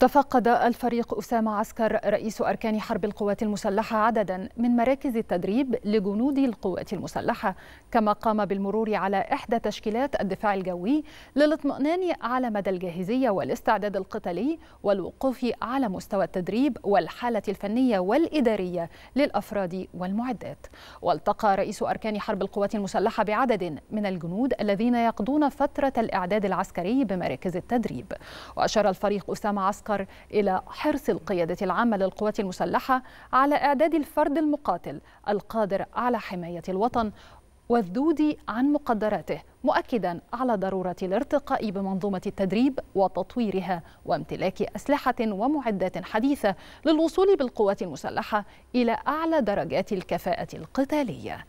تفقد الفريق أسامة عسكر رئيس أركان حرب القوات المسلحة عددا من مراكز التدريب لجنود القوات المسلحة كما قام بالمرور على إحدى تشكيلات الدفاع الجوي للاطمئنان على مدى الجاهزية والاستعداد القتالي والوقوف على مستوى التدريب والحالة الفنية والإدارية للأفراد والمعدات والتقى رئيس أركان حرب القوات المسلحة بعدد من الجنود الذين يقضون فترة الإعداد العسكري بمراكز التدريب وأشار الفريق أسامة عسكر المعسكر إلى حرص القيادة العامة للقوات المسلحة على إعداد الفرد المقاتل القادر على حماية الوطن والذود عن مقدراته مؤكدا على ضروره الارتقاء بمنظومه التدريب وتطويرها وامتلاك اسلحه ومعدات حديثه للوصول بالقوات المسلحه الى اعلى درجات الكفاءه القتاليه